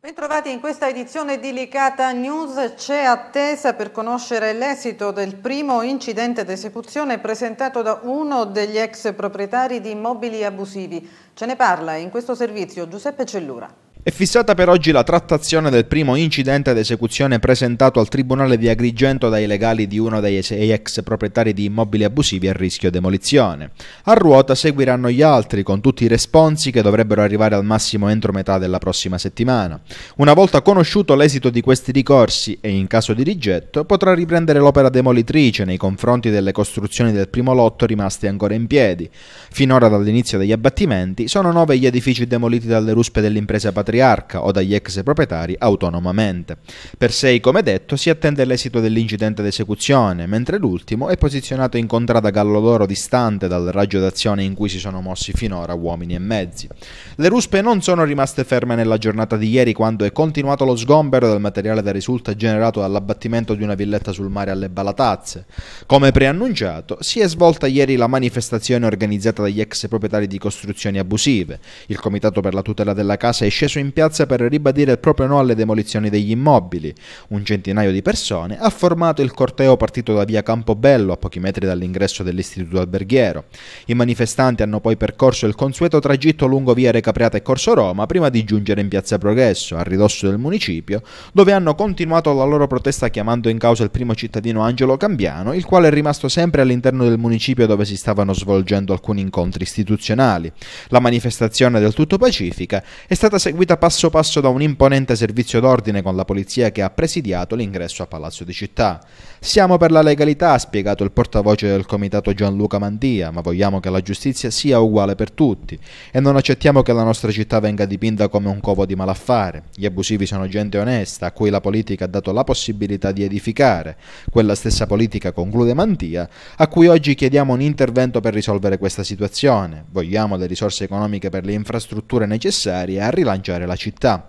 Bentrovati in questa edizione di Licata News. C'è attesa per conoscere l'esito del primo incidente d'esecuzione presentato da uno degli ex proprietari di immobili abusivi. Ce ne parla in questo servizio Giuseppe Cellura. È fissata per oggi la trattazione del primo incidente ad esecuzione presentato al Tribunale di Agrigento dai legali di uno dei ex proprietari di immobili abusivi a rischio demolizione. A ruota seguiranno gli altri, con tutti i responsi che dovrebbero arrivare al massimo entro metà della prossima settimana. Una volta conosciuto l'esito di questi ricorsi e in caso di rigetto, potrà riprendere l'opera demolitrice nei confronti delle costruzioni del primo lotto rimaste ancora in piedi. Finora dall'inizio degli abbattimenti sono nove gli edifici demoliti dalle ruspe dell'impresa patrimoniale patriarca o dagli ex proprietari autonomamente. Per sei, come detto, si attende l'esito dell'incidente d'esecuzione, mentre l'ultimo è posizionato in contrada Gallodoro distante dal raggio d'azione in cui si sono mossi finora uomini e mezzi. Le ruspe non sono rimaste ferme nella giornata di ieri quando è continuato lo sgombero del materiale da risulta generato dall'abbattimento di una villetta sul mare alle Balatazze. Come preannunciato, si è svolta ieri la manifestazione organizzata dagli ex proprietari di costruzioni abusive. Il Comitato per la tutela della casa è sceso in in piazza per ribadire il proprio no alle demolizioni degli immobili. Un centinaio di persone ha formato il corteo partito da via Campobello, a pochi metri dall'ingresso dell'istituto alberghiero. I manifestanti hanno poi percorso il consueto tragitto lungo via Recapriata e Corso Roma prima di giungere in piazza Progresso, a ridosso del municipio, dove hanno continuato la loro protesta chiamando in causa il primo cittadino Angelo Cambiano, il quale è rimasto sempre all'interno del municipio dove si stavano svolgendo alcuni incontri istituzionali. La manifestazione del tutto pacifica è stata seguita seguita passo passo da un imponente servizio d'ordine con la polizia che ha presidiato l'ingresso a Palazzo di Città. Siamo per la legalità, ha spiegato il portavoce del comitato Gianluca Mandia, ma vogliamo che la giustizia sia uguale per tutti e non accettiamo che la nostra città venga dipinta come un covo di malaffare. Gli abusivi sono gente onesta a cui la politica ha dato la possibilità di edificare. Quella stessa politica, conclude Mandia, a cui oggi chiediamo un intervento per risolvere questa situazione. Vogliamo le risorse economiche per le infrastrutture necessarie a rilanciare la città.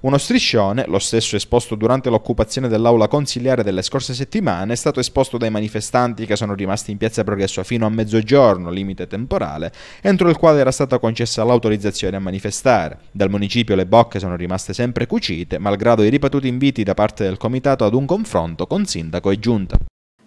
Uno striscione, lo stesso esposto durante l'occupazione dell'aula consiliare delle scorse settimane, è stato esposto dai manifestanti che sono rimasti in piazza Progresso fino a mezzogiorno, limite temporale, entro il quale era stata concessa l'autorizzazione a manifestare. Dal municipio le bocche sono rimaste sempre cucite, malgrado i ripetuti inviti da parte del comitato ad un confronto con sindaco e giunta.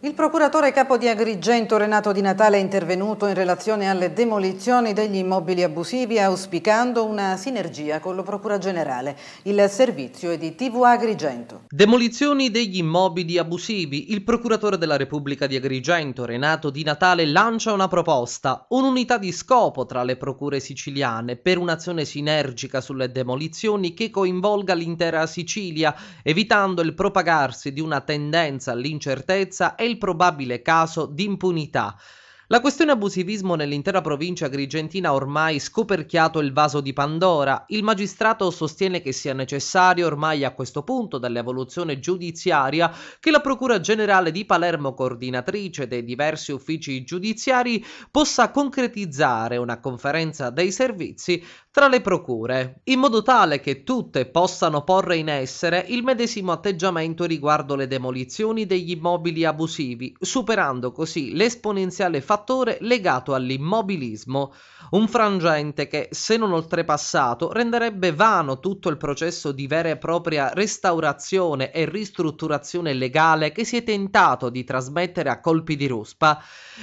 Il procuratore capo di Agrigento Renato Di Natale è intervenuto in relazione alle demolizioni degli immobili abusivi auspicando una sinergia con la Procura Generale. Il servizio è di TV Agrigento. Demolizioni degli immobili abusivi. Il procuratore della Repubblica di Agrigento Renato Di Natale lancia una proposta, un'unità di scopo tra le procure siciliane per un'azione sinergica sulle demolizioni che coinvolga l'intera Sicilia, evitando il propagarsi di una tendenza all'incertezza e il probabile caso di impunità. La questione abusivismo nell'intera provincia agrigentina ha ormai scoperchiato il vaso di Pandora. Il magistrato sostiene che sia necessario ormai a questo punto dall'evoluzione giudiziaria che la Procura Generale di Palermo, coordinatrice dei diversi uffici giudiziari, possa concretizzare una conferenza dei servizi tra le procure, in modo tale che tutte possano porre in essere il medesimo atteggiamento riguardo le demolizioni degli immobili abusivi, superando così l'esponenziale fattore legato all'immobilismo, un frangente che, se non oltrepassato, renderebbe vano tutto il processo di vera e propria restaurazione e ristrutturazione legale che si è tentato di trasmettere a colpi di ruspa.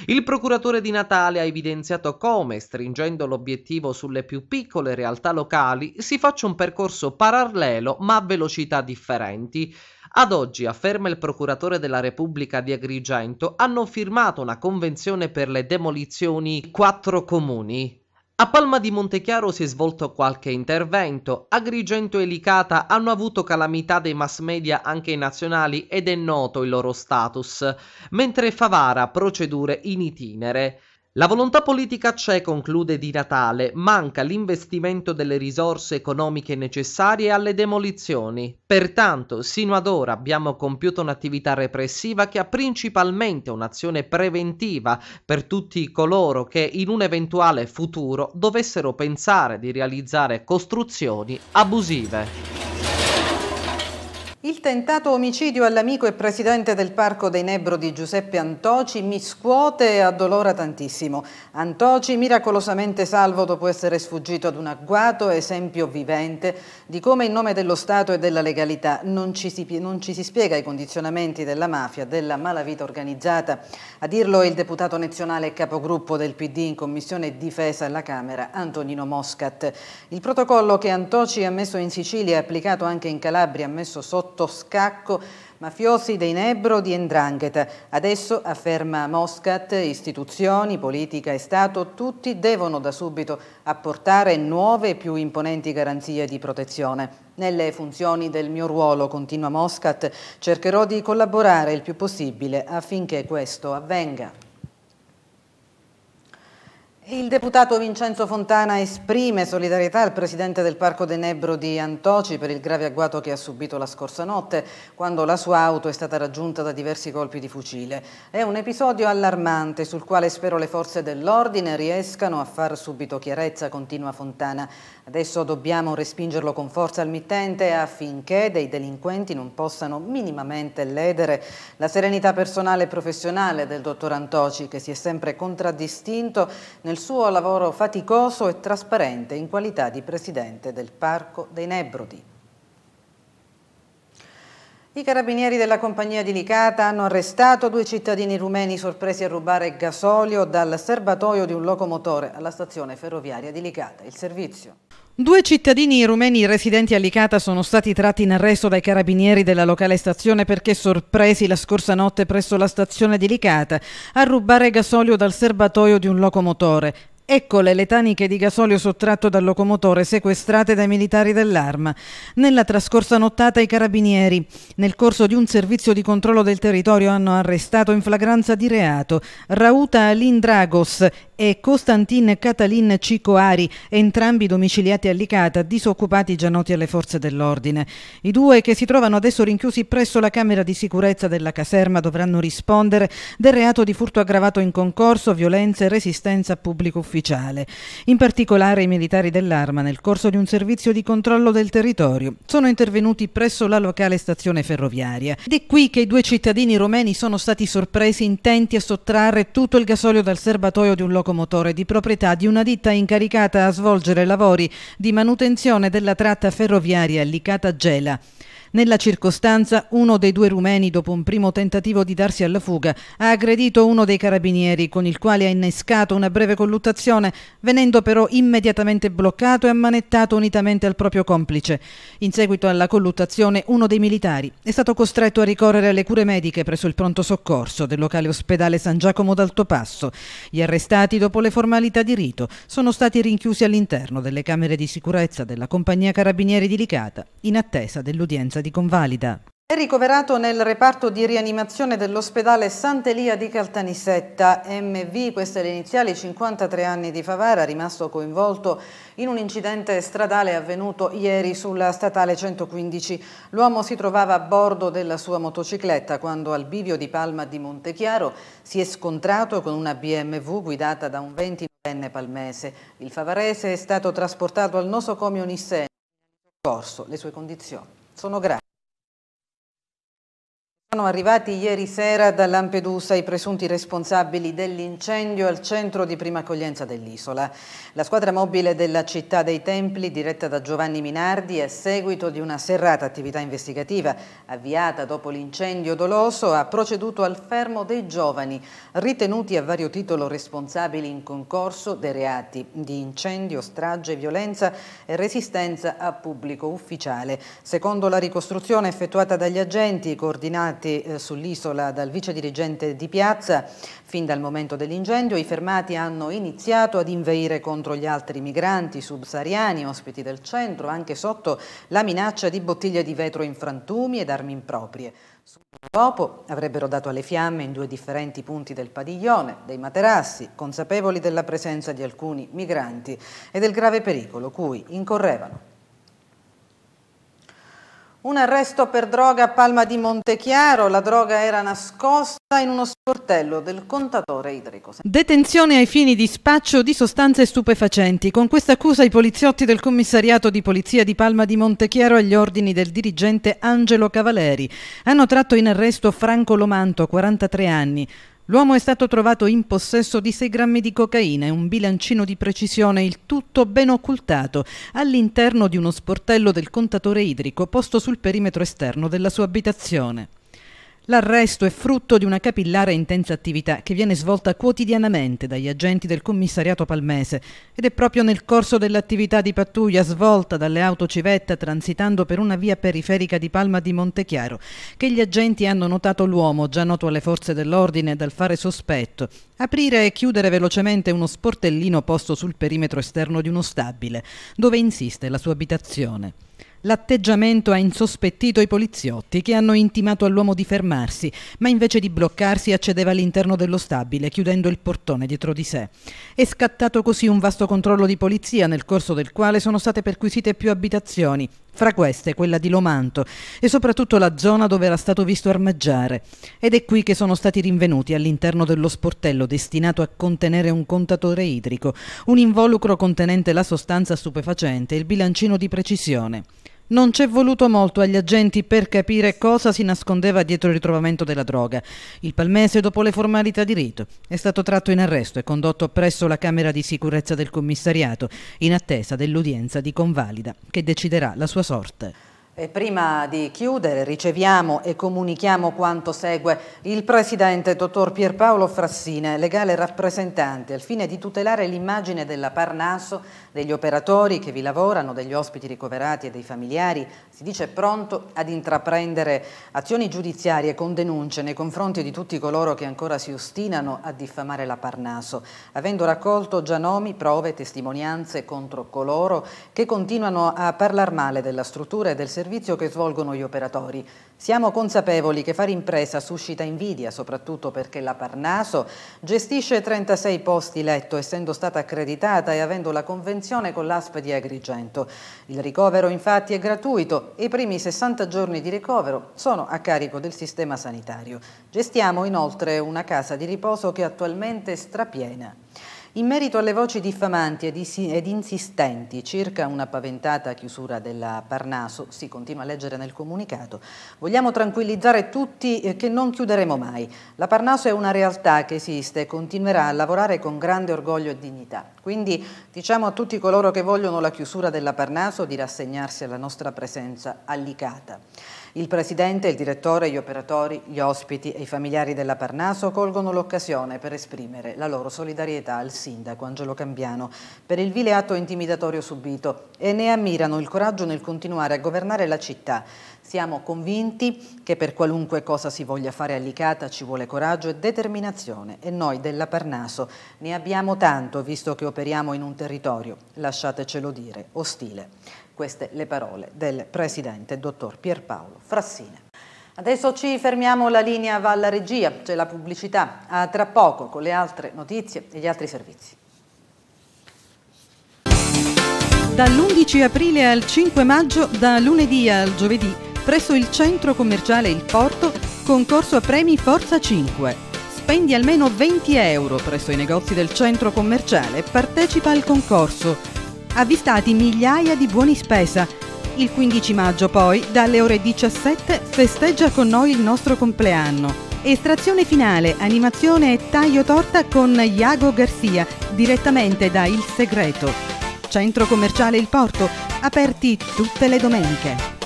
Il procuratore di Natale ha evidenziato come, stringendo l'obiettivo sulle più piccole le realtà locali si faccia un percorso parallelo ma a velocità differenti. Ad oggi, afferma il procuratore della Repubblica di Agrigento, hanno firmato una convenzione per le demolizioni quattro comuni. A Palma di Montechiaro si è svolto qualche intervento, Agrigento e Licata hanno avuto calamità dei mass media anche nazionali ed è noto il loro status, mentre Favara procedure in itinere. La volontà politica c'è, conclude Di Natale, manca l'investimento delle risorse economiche necessarie alle demolizioni. Pertanto, sino ad ora abbiamo compiuto un'attività repressiva che ha principalmente un'azione preventiva per tutti coloro che in un eventuale futuro dovessero pensare di realizzare costruzioni abusive. Il tentato omicidio all'amico e presidente del Parco dei Nebro di Giuseppe Antoci mi scuote e addolora tantissimo. Antoci, miracolosamente salvo dopo essere sfuggito ad un agguato, esempio vivente di come in nome dello Stato e della legalità non ci, si, non ci si spiega i condizionamenti della mafia, della malavita organizzata. A dirlo il deputato nazionale e capogruppo del PD in Commissione Difesa alla Camera, Antonino Moscat. Il protocollo che Antoci ha messo in Sicilia e applicato anche in Calabria ha messo sotto scacco Mafiosi dei Nebro di Endrangheta. Adesso, afferma Moscat, istituzioni, politica e Stato, tutti devono da subito apportare nuove e più imponenti garanzie di protezione. Nelle funzioni del mio ruolo, continua Moscat, cercherò di collaborare il più possibile affinché questo avvenga. Il deputato Vincenzo Fontana esprime solidarietà al presidente del Parco Denebro di Antoci per il grave agguato che ha subito la scorsa notte quando la sua auto è stata raggiunta da diversi colpi di fucile. È un episodio allarmante sul quale spero le forze dell'ordine riescano a far subito chiarezza, continua Fontana. Adesso dobbiamo respingerlo con forza al mittente affinché dei delinquenti non possano minimamente ledere la serenità personale e professionale del dottor Antoci che si è sempre contraddistinto nel suo lavoro faticoso e trasparente in qualità di presidente del Parco dei Nebrodi. I carabinieri della compagnia di Licata hanno arrestato due cittadini rumeni sorpresi a rubare gasolio dal serbatoio di un locomotore alla stazione ferroviaria di Licata. Il servizio. Due cittadini rumeni residenti a Licata sono stati tratti in arresto dai carabinieri della locale stazione perché sorpresi la scorsa notte presso la stazione di Licata a rubare gasolio dal serbatoio di un locomotore. Eccole le taniche di gasolio sottratto dal locomotore sequestrate dai militari dell'arma. Nella trascorsa nottata i carabinieri, nel corso di un servizio di controllo del territorio, hanno arrestato in flagranza di reato Rauta Lindragos e Costantin Catalin Cicoari, entrambi domiciliati a Licata, disoccupati già noti alle forze dell'ordine. I due che si trovano adesso rinchiusi presso la Camera di Sicurezza della caserma dovranno rispondere del reato di furto aggravato in concorso, violenza e resistenza a pubblico ufficiale. In particolare i militari dell'Arma, nel corso di un servizio di controllo del territorio, sono intervenuti presso la locale stazione ferroviaria. Ed è qui che i due cittadini romeni sono stati sorpresi intenti a sottrarre tutto il gasolio dal serbatoio di un loco locomotore di proprietà di una ditta incaricata a svolgere lavori di manutenzione della tratta ferroviaria Licata-Gela. Nella circostanza uno dei due rumeni, dopo un primo tentativo di darsi alla fuga, ha aggredito uno dei carabinieri con il quale ha innescato una breve colluttazione, venendo però immediatamente bloccato e ammanettato unitamente al proprio complice. In seguito alla colluttazione uno dei militari è stato costretto a ricorrere alle cure mediche presso il pronto soccorso del locale ospedale San Giacomo d'Alto Passo. Gli arrestati, dopo le formalità di rito, sono stati rinchiusi all'interno delle camere di sicurezza della compagnia carabinieri di Licata in attesa dell'udienza Piazza di Convalida. È ricoverato nel reparto di rianimazione dell'ospedale Sant'Elia di Caltanissetta. MV, queste le iniziali, 53 anni di Favara, rimasto coinvolto in un incidente stradale avvenuto ieri sulla statale 115. L'uomo si trovava a bordo della sua motocicletta quando al bivio di Palma di Montechiaro si è scontrato con una BMW guidata da un 29enne palmese. Il favarese è stato trasportato al nosocomio Nissen. Corso le sue condizioni. sonográfico. Sono arrivati ieri sera da Lampedusa i presunti responsabili dell'incendio al centro di prima accoglienza dell'isola. La squadra mobile della città dei Templi, diretta da Giovanni Minardi, a seguito di una serrata attività investigativa avviata dopo l'incendio doloso, ha proceduto al fermo dei giovani ritenuti a vario titolo responsabili in concorso dei reati di incendio, strage, violenza e resistenza a pubblico ufficiale. Secondo la ricostruzione effettuata dagli agenti coordinati fermati eh, sull'isola dal vice dirigente di piazza. Fin dal momento dell'incendio i fermati hanno iniziato ad inveire contro gli altri migranti subsahariani, ospiti del centro, anche sotto la minaccia di bottiglie di vetro in frantumi ed armi improprie. Dopo avrebbero dato alle fiamme in due differenti punti del padiglione, dei materassi, consapevoli della presenza di alcuni migranti e del grave pericolo cui incorrevano. Un arresto per droga a Palma di Montechiaro, la droga era nascosta in uno sportello del contatore idrico. Detenzione ai fini di spaccio di sostanze stupefacenti. Con questa accusa i poliziotti del commissariato di polizia di Palma di Montechiaro agli ordini del dirigente Angelo Cavaleri hanno tratto in arresto Franco Lomanto, 43 anni, L'uomo è stato trovato in possesso di 6 grammi di cocaina e un bilancino di precisione, il tutto ben occultato, all'interno di uno sportello del contatore idrico posto sul perimetro esterno della sua abitazione. L'arresto è frutto di una capillare e intensa attività che viene svolta quotidianamente dagli agenti del commissariato palmese ed è proprio nel corso dell'attività di pattuglia svolta dalle auto civetta transitando per una via periferica di Palma di Montechiaro che gli agenti hanno notato l'uomo già noto alle forze dell'ordine dal fare sospetto aprire e chiudere velocemente uno sportellino posto sul perimetro esterno di uno stabile dove insiste la sua abitazione. L'atteggiamento ha insospettito i poliziotti che hanno intimato all'uomo di fermarsi, ma invece di bloccarsi accedeva all'interno dello stabile, chiudendo il portone dietro di sé. È scattato così un vasto controllo di polizia nel corso del quale sono state perquisite più abitazioni, fra queste quella di Lomanto e soprattutto la zona dove era stato visto armeggiare. Ed è qui che sono stati rinvenuti all'interno dello sportello destinato a contenere un contatore idrico, un involucro contenente la sostanza stupefacente e il bilancino di precisione. Non c'è voluto molto agli agenti per capire cosa si nascondeva dietro il ritrovamento della droga. Il palmese, dopo le formalità di rito, è stato tratto in arresto e condotto presso la Camera di Sicurezza del Commissariato, in attesa dell'udienza di convalida, che deciderà la sua sorte. E prima di chiudere riceviamo e comunichiamo quanto segue il Presidente Dottor Pierpaolo Frassine, legale rappresentante, al fine di tutelare l'immagine della Parnaso, degli operatori che vi lavorano, degli ospiti ricoverati e dei familiari, si dice pronto ad intraprendere azioni giudiziarie con denunce nei confronti di tutti coloro che ancora si ostinano a diffamare la Parnaso, avendo raccolto già nomi, prove, testimonianze contro coloro che continuano a parlare male della struttura e del servizio servizio che svolgono gli operatori. Siamo consapevoli che fare impresa suscita invidia, soprattutto perché la Parnaso gestisce 36 posti letto, essendo stata accreditata e avendo la convenzione con l'ASP di Agrigento. Il ricovero infatti è gratuito e i primi 60 giorni di ricovero sono a carico del sistema sanitario. Gestiamo inoltre una casa di riposo che attualmente è strapiena. In merito alle voci diffamanti ed insistenti circa una paventata chiusura della Parnaso, si continua a leggere nel comunicato, vogliamo tranquillizzare tutti eh, che non chiuderemo mai. La Parnaso è una realtà che esiste e continuerà a lavorare con grande orgoglio e dignità. Quindi diciamo a tutti coloro che vogliono la chiusura della Parnaso di rassegnarsi alla nostra presenza allicata. Il presidente, il direttore, gli operatori, gli ospiti e i familiari della Parnaso colgono l'occasione per esprimere la loro solidarietà al sindaco Angelo Cambiano per il vile atto intimidatorio subito e ne ammirano il coraggio nel continuare a governare la città. Siamo convinti che per qualunque cosa si voglia fare a Licata ci vuole coraggio e determinazione e noi della Parnaso ne abbiamo tanto visto che operiamo in un territorio, lasciatecelo dire, ostile. Queste le parole del Presidente, dottor Pierpaolo Frassina. Adesso ci fermiamo la linea Valla regia, c'è la pubblicità. A tra poco con le altre notizie e gli altri servizi. Dall'11 aprile al 5 maggio, da lunedì al giovedì, presso il centro commerciale Il Porto, concorso a premi Forza 5 spendi almeno 20 euro presso i negozi del centro commerciale e partecipa al concorso avvistati migliaia di buoni spesa. Il 15 maggio poi, dalle ore 17, festeggia con noi il nostro compleanno. Estrazione finale, animazione e taglio torta con Iago Garcia, direttamente da Il Segreto. Centro commerciale Il Porto, aperti tutte le domeniche.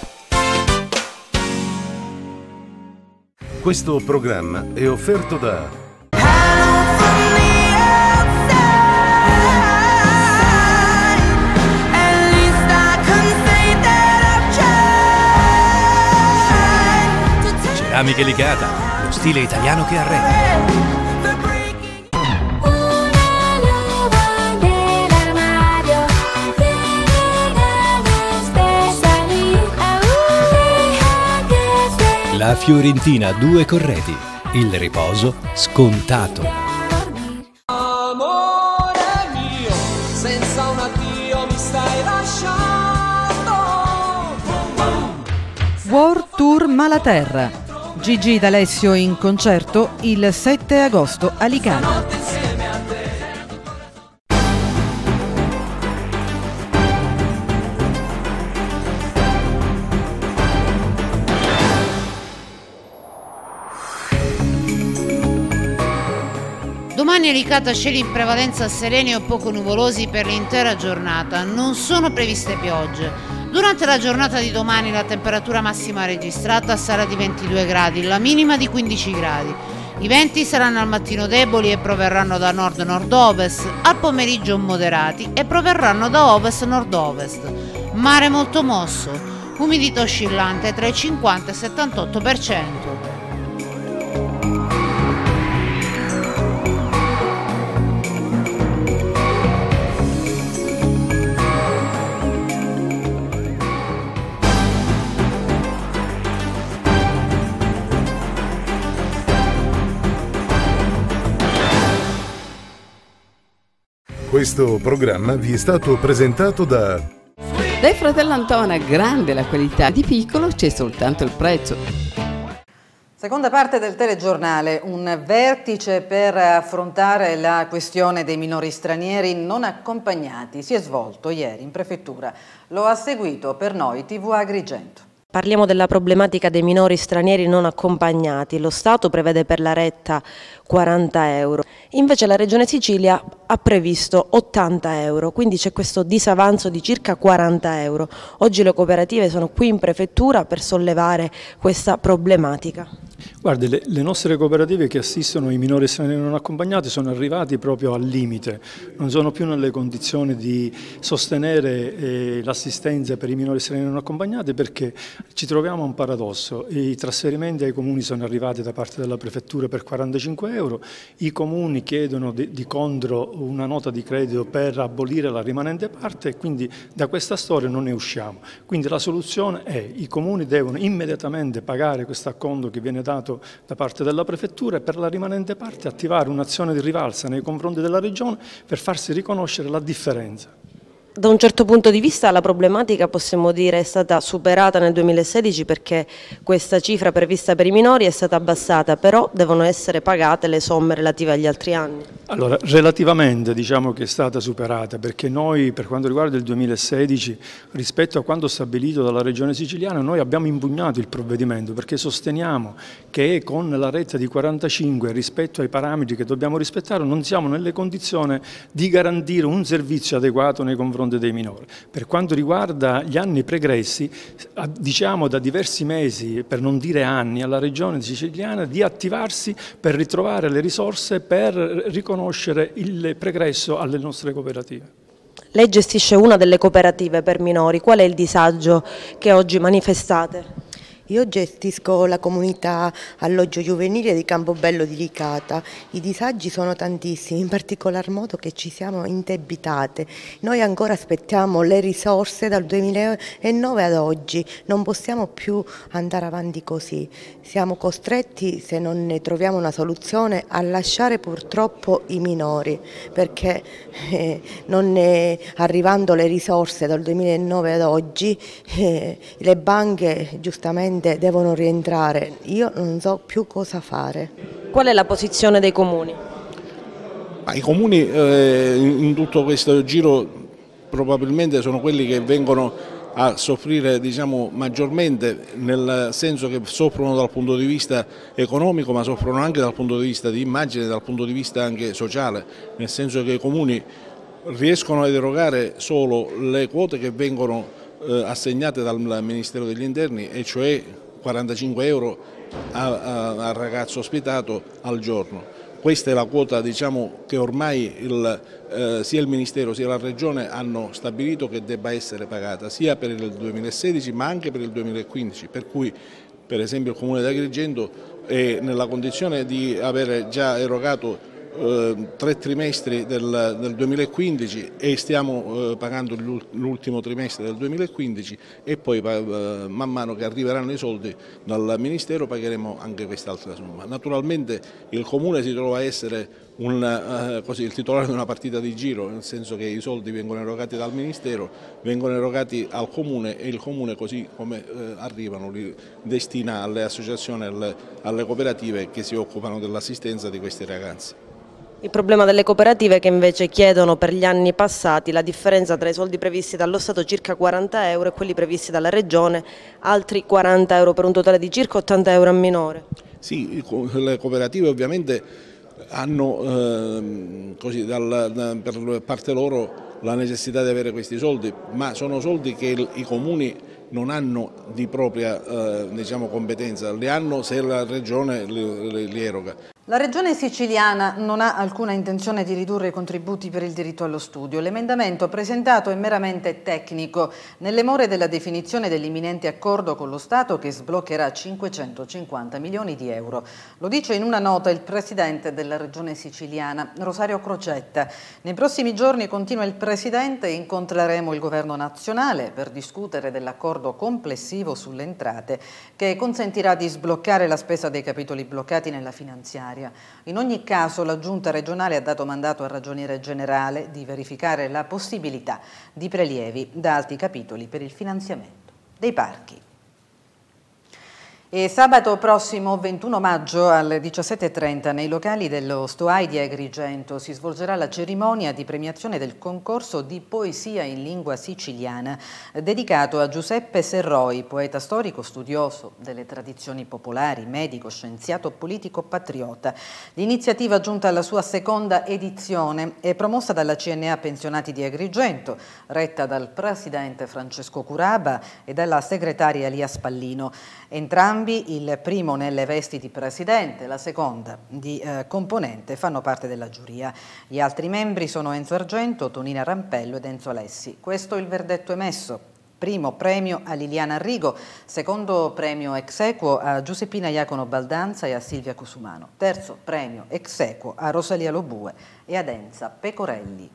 Questo programma è offerto da ceramiche legata, lo stile italiano che arreda. La Fiorentina due corredi, il riposo scontato. Amore mio, senza un addio mi stai lasciando. World Tour Malaterra Gigi D'Alessio in concerto il 7 agosto a Licano. Domani è ricata cieli in prevalenza sereni o poco nuvolosi per l'intera giornata. Non sono previste piogge. Durante la giornata di domani la temperatura massima registrata sarà di 22 gradi, la minima di 15 gradi. I venti saranno al mattino deboli e proverranno da nord-nord-ovest, al pomeriggio moderati e proverranno da ovest-nord-ovest. Mare molto mosso, umidità oscillante tra il 50 e il 78%. Questo programma vi è stato presentato da... Dai fratello Antona, grande la qualità, di piccolo c'è soltanto il prezzo. Seconda parte del telegiornale, un vertice per affrontare la questione dei minori stranieri non accompagnati si è svolto ieri in prefettura. Lo ha seguito per noi TV Agrigento. Parliamo della problematica dei minori stranieri non accompagnati. Lo Stato prevede per la retta 40 euro, invece la Regione Sicilia ha previsto 80 euro, quindi c'è questo disavanzo di circa 40 euro. Oggi le cooperative sono qui in prefettura per sollevare questa problematica. Guardi, le, le, nostre cooperative che assistono i minori stranieri non accompagnati sono arrivati proprio al limite, non sono più nelle condizioni di sostenere eh, l'assistenza per i minori stranieri non accompagnati perché ci troviamo a un paradosso, i trasferimenti ai comuni sono arrivati da parte della prefettura per 45 euro, i comuni chiedono di, di contro una nota di credito per abolire la rimanente parte e quindi da questa storia non ne usciamo. Quindi la soluzione è che i comuni devono immediatamente pagare questo acconto che viene dato fatto da parte della Prefettura e per la rimanente parte attivare un'azione di rivalsa nei confronti della Regione per farsi riconoscere la differenza. Da un certo punto di vista la problematica possiamo dire è stata superata nel 2016 perché questa cifra prevista per i minori è stata abbassata, però devono essere pagate le somme relative agli altri anni. Allora, relativamente diciamo che è stata superata perché noi per quanto riguarda il 2016 rispetto a quanto stabilito dalla Regione Siciliana noi abbiamo impugnato il provvedimento perché sosteniamo che con la retta di 45 rispetto ai parametri che dobbiamo rispettare non siamo nelle condizioni di garantire un servizio adeguato nei confronti confronto dei minori. Per quanto riguarda gli anni pregressi, diciamo da diversi mesi, per non dire anni, alla Regione siciliana di attivarsi per ritrovare le risorse per riconoscere il pregresso alle nostre cooperative. Lei gestisce una delle cooperative per minori, qual è il disagio che oggi manifestate? Io gestisco la comunità alloggio giovanile di Campobello di Licata. I disagi sono tantissimi, in particolar modo che ci siamo indebitate. Noi ancora aspettiamo le risorse dal 2009 ad oggi, non possiamo più andare avanti così. Siamo costretti, se non ne troviamo una soluzione, a lasciare purtroppo i minori, perché eh, non ne, arrivando le risorse dal 2009 ad oggi, eh, le banche giustamente sicuramente devono rientrare, io non so più cosa fare. Qual è la posizione dei comuni? I comuni eh, in tutto questo giro probabilmente sono quelli che vengono a soffrire diciamo, maggiormente nel senso che soffrono dal punto di vista economico ma soffrono anche dal punto di vista di immagine, dal punto di vista anche sociale, nel senso che i comuni riescono a erogare solo le quote che vengono eh, assegnate dal Ministero degli Interni e cioè 45 euro al ragazzo ospitato al giorno. Questa è la quota diciamo, che ormai il, eh, sia il Ministero sia la Regione hanno stabilito che debba essere pagata sia per il 2016 ma anche per il 2015, per cui per esempio il Comune di Agrigento è nella condizione di avere già erogato eh, tre trimestri del, del, 2015 e stiamo eh, pagando l'ultimo trimestre del 2015 e poi eh, man mano che arriveranno i soldi dal Ministero pagheremo anche quest'altra somma. Naturalmente il Comune si trova a essere un, eh, così, il titolare di una partita di giro, nel senso che i soldi vengono erogati dal Ministero, vengono erogati al Comune e il Comune così come eh, arrivano li destina alle associazioni, alle, alle cooperative che si occupano dell'assistenza di questi ragazzi. Il problema delle cooperative che invece chiedono per gli anni passati la differenza tra i soldi previsti dallo Stato circa 40 euro e quelli previsti dalla Regione altri 40 euro per un totale di circa 80 euro a minore. Sì, le cooperative ovviamente hanno eh, così, dal, da, per parte loro la necessità di avere questi soldi, ma sono soldi che il, i comuni non hanno di propria eh, diciamo, competenza, li hanno se la regione li, li, li eroga. La Regione siciliana non ha alcuna intenzione di ridurre i contributi per il diritto allo studio. L'emendamento presentato è meramente tecnico, nelle more della definizione dell'imminente accordo con lo Stato che sbloccherà 550 milioni di euro. Lo dice in una nota il Presidente della Regione siciliana, Rosario Crocetta. Nei prossimi giorni, continua il Presidente, incontreremo il Governo nazionale per discutere dell'accordo complessivo sulle entrate che consentirà di sbloccare la spesa dei capitoli bloccati nella finanziaria ordinaria. In ogni caso la Giunta regionale ha dato mandato al Ragioniere generale di verificare la possibilità di prelievi da altri capitoli per il finanziamento dei parchi. E sabato prossimo 21 maggio alle 17.30 nei locali dello Stoai di Agrigento si svolgerà la cerimonia di premiazione del concorso di poesia in lingua siciliana dedicato a Giuseppe Serroi, poeta storico, studioso delle tradizioni popolari, medico, scienziato, politico, patriota. L'iniziativa giunta alla sua seconda edizione è promossa dalla CNA Pensionati di Agrigento, retta dal presidente Francesco Curaba e dalla segretaria Lia Spallino. Entrambi entrambi, il primo nelle vesti di presidente, la seconda di eh, componente, fanno parte della giuria. Gli altri membri sono Enzo Argento, Tonina Rampello ed Enzo Alessi. Questo è il verdetto emesso. Primo premio a Liliana Arrigo, secondo premio ex equo a Giuseppina Iacono Baldanza e a Silvia Cosumano, terzo premio ex equo a Rosalia Lobue e ad Enza Pecorelli.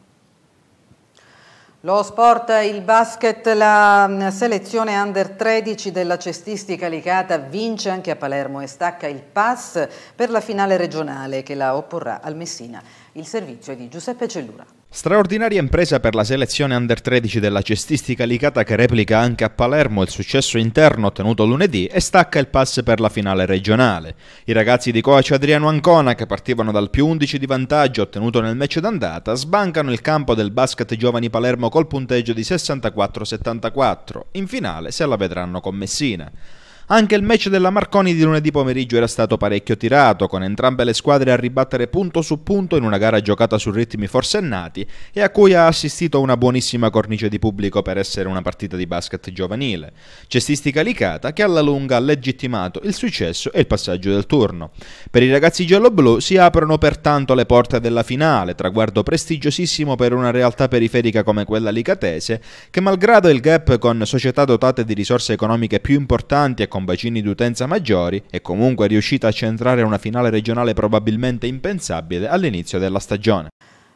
Lo sport, il basket, la mm, selezione under 13 della cestistica Licata vince anche a Palermo e stacca il pass per la finale regionale che la opporrà al Messina. Il servizio è di Giuseppe Cellura. Straordinaria impresa per la selezione under 13 della cestistica Licata che replica anche a Palermo il successo interno ottenuto lunedì e stacca il pass per la finale regionale. I ragazzi di coach Adriano Ancona, che partivano dal più 11 di vantaggio ottenuto nel match d'andata, sbancano il campo del basket giovani Palermo col punteggio di 64-74. In finale se la vedranno con Messina. Anche il match della Marconi di lunedì pomeriggio era stato parecchio tirato, con entrambe le squadre a ribattere punto su punto in una gara giocata su ritmi forsennati e a cui ha assistito una buonissima cornice di pubblico per essere una partita di basket giovanile. Cestistica licata che alla lunga ha legittimato il successo e il passaggio del turno. Per i ragazzi gialloblu si aprono pertanto le porte della finale, traguardo prestigiosissimo per una realtà periferica come quella licatese, che malgrado il gap con società dotate di risorse economiche più importanti e con con bacini di utenza maggiori, è comunque riuscita a centrare una finale regionale probabilmente impensabile all'inizio della stagione.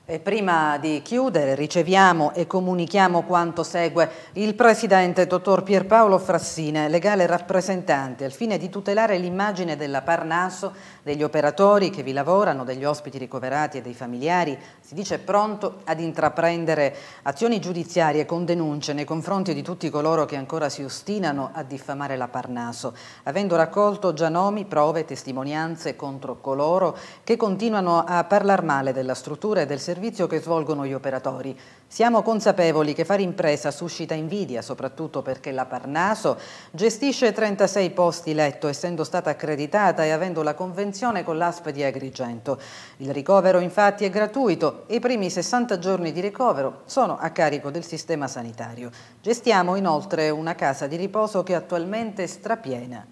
E prima di chiudere riceviamo e comunichiamo quanto segue il presidente dottor Pierpaolo Frassina, legale rappresentante, al fine di tutelare l'immagine della Parnaso degli operatori che vi lavorano, degli ospiti ricoverati e dei familiari, si dice pronto ad intraprendere azioni giudiziarie con denunce nei confronti di tutti coloro che ancora si ostinano a diffamare la Parnaso, avendo raccolto già nomi, prove e testimonianze contro coloro che continuano a parlare male della struttura e del servizio che svolgono gli operatori. Siamo consapevoli che fare impresa suscita invidia, soprattutto perché la Parnaso gestisce 36 posti letto, essendo stata accreditata e avendo la convenzione convenzione con l'ASP di Agrigento. Il ricovero infatti è gratuito e i primi 60 giorni di ricovero sono a carico del sistema sanitario. Gestiamo inoltre una casa di riposo che attualmente è strapiena.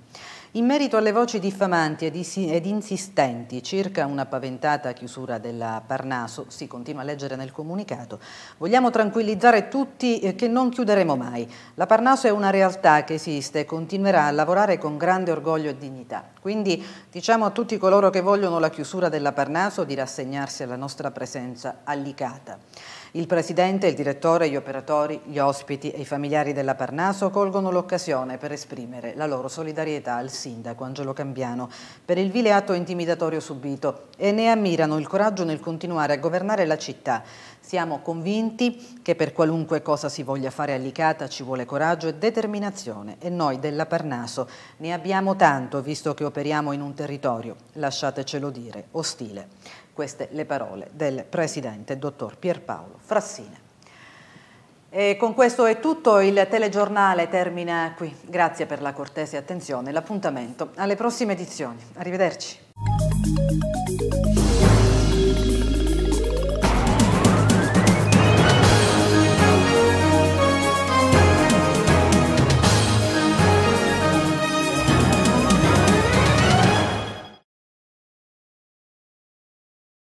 In merito alle voci diffamanti ed insistenti circa una paventata chiusura della Parnaso, si continua a leggere nel comunicato, vogliamo tranquillizzare tutti eh, che non chiuderemo mai. La Parnaso è una realtà che esiste e continuerà a lavorare con grande orgoglio e dignità. Quindi diciamo a tutti coloro che vogliono la chiusura della Parnaso di rassegnarsi alla nostra presenza allicata. Il presidente, il direttore, gli operatori, gli ospiti e i familiari della Parnaso colgono l'occasione per esprimere la loro solidarietà al sindaco Angelo Cambiano per il vile atto intimidatorio subito e ne ammirano il coraggio nel continuare a governare la città. Siamo convinti che per qualunque cosa si voglia fare a Licata ci vuole coraggio e determinazione e noi della Parnaso ne abbiamo tanto visto che operiamo in un territorio, lasciatecelo dire, ostile. Queste le parole del Presidente, dottor Pierpaolo Frassina. E con questo è tutto, il telegiornale termina qui. Grazie per la cortese attenzione, l'appuntamento alle prossime edizioni. Arrivederci.